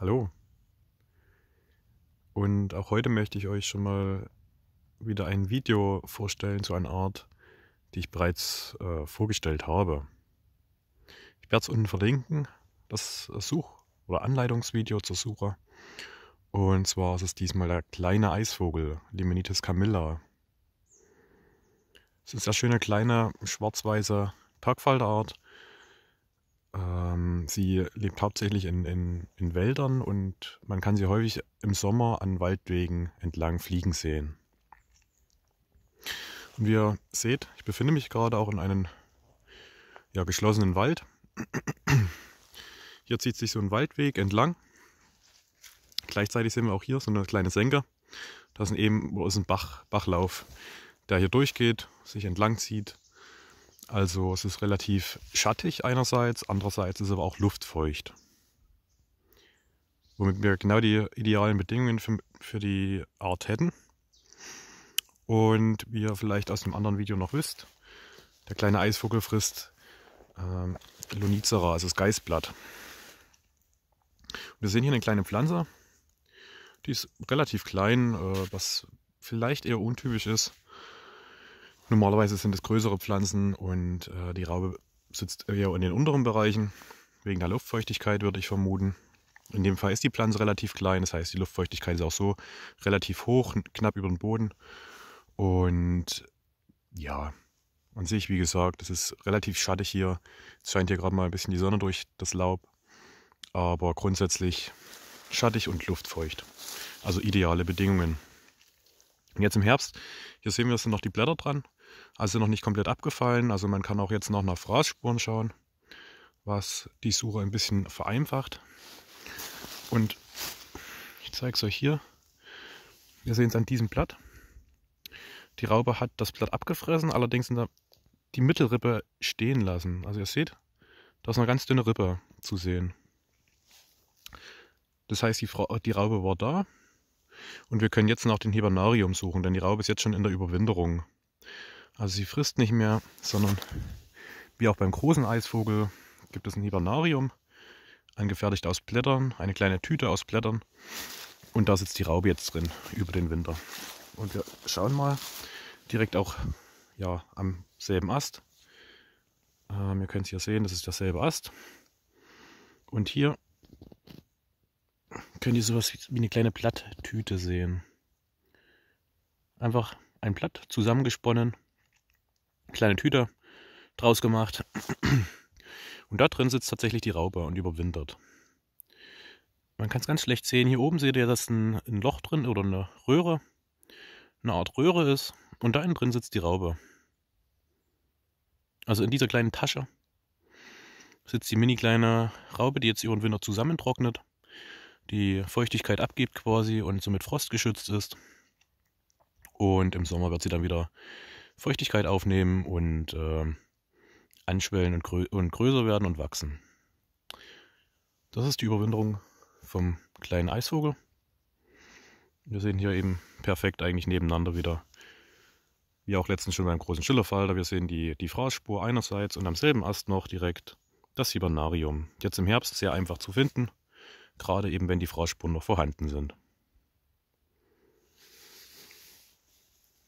Hallo. Und auch heute möchte ich euch schon mal wieder ein Video vorstellen zu einer Art, die ich bereits äh, vorgestellt habe. Ich werde es unten verlinken, das Such- oder Anleitungsvideo zur Suche. Und zwar ist es diesmal der kleine Eisvogel, Limonitis camilla. Es ist eine sehr schöne kleine schwarz-weiße Tagfalterart ähm, sie lebt hauptsächlich in, in, in Wäldern und man kann sie häufig im Sommer an Waldwegen entlang fliegen sehen. Und wie ihr seht, ich befinde mich gerade auch in einem ja, geschlossenen Wald. Hier zieht sich so ein Waldweg entlang. Gleichzeitig sehen wir auch hier so eine kleine Senke. Das ist eben ist ein Bach, Bachlauf, der hier durchgeht, sich entlang zieht also es ist relativ schattig einerseits, andererseits ist aber auch luftfeucht. Womit wir genau die idealen Bedingungen für, für die Art hätten. Und wie ihr vielleicht aus einem anderen Video noch wisst, der kleine Eisvogel frisst äh, Lonizera, also das Geißblatt. Und wir sehen hier eine kleine Pflanze. Die ist relativ klein, äh, was vielleicht eher untypisch ist. Normalerweise sind es größere Pflanzen und äh, die Raube sitzt eher in den unteren Bereichen. Wegen der Luftfeuchtigkeit würde ich vermuten. In dem Fall ist die Pflanze relativ klein, das heißt, die Luftfeuchtigkeit ist auch so relativ hoch, knapp über dem Boden. Und ja, an sich, wie gesagt, es ist relativ schattig hier. Es scheint hier gerade mal ein bisschen die Sonne durch das Laub, aber grundsätzlich schattig und luftfeucht. Also ideale Bedingungen. Jetzt im Herbst, hier sehen wir, es sind noch die Blätter dran. Also noch nicht komplett abgefallen. Also man kann auch jetzt noch nach Fraßspuren schauen, was die Suche ein bisschen vereinfacht. Und ich zeige es euch hier. Wir sehen es an diesem Blatt. Die Raupe hat das Blatt abgefressen, allerdings die Mittelrippe stehen lassen. Also ihr seht, da ist eine ganz dünne Rippe zu sehen. Das heißt, die, die Raupe war da. Und wir können jetzt nach dem Hibernarium suchen, denn die Raupe ist jetzt schon in der Überwinterung. Also sie frisst nicht mehr, sondern wie auch beim großen Eisvogel gibt es ein Hibernarium, angefertigt aus Blättern, eine kleine Tüte aus Blättern. Und da sitzt die Raube jetzt drin über den Winter. Und wir schauen mal direkt auch ja, am selben Ast. Ähm, ihr könnt es hier sehen, das ist derselbe Ast. Und hier könnt ihr sowas wie eine kleine Blatttüte sehen. Einfach ein Blatt zusammengesponnen kleine Tüte draus gemacht. Und da drin sitzt tatsächlich die Raupe und überwintert. Man kann es ganz schlecht sehen. Hier oben seht ihr, dass ein, ein, Loch drin oder eine Röhre, eine Art Röhre ist. Und da innen drin sitzt die Raupe. Also in dieser kleinen Tasche sitzt die mini kleine Raupe, die jetzt über den Winter zusammentrocknet, die Feuchtigkeit abgibt quasi und somit frostgeschützt ist. Und im Sommer wird sie dann wieder Feuchtigkeit aufnehmen und äh, anschwellen und, grö und größer werden und wachsen. Das ist die Überwinterung vom kleinen Eisvogel. Wir sehen hier eben perfekt eigentlich nebeneinander wieder, wie auch letztens schon beim großen Schillerfalter. Wir sehen die, die Fraßspur einerseits und am selben Ast noch direkt das Hibernarium. Jetzt im Herbst sehr einfach zu finden, gerade eben wenn die Fraßspuren noch vorhanden sind.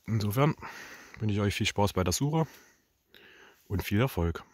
Insofern wünsche ich euch viel Spaß bei der Suche und viel Erfolg.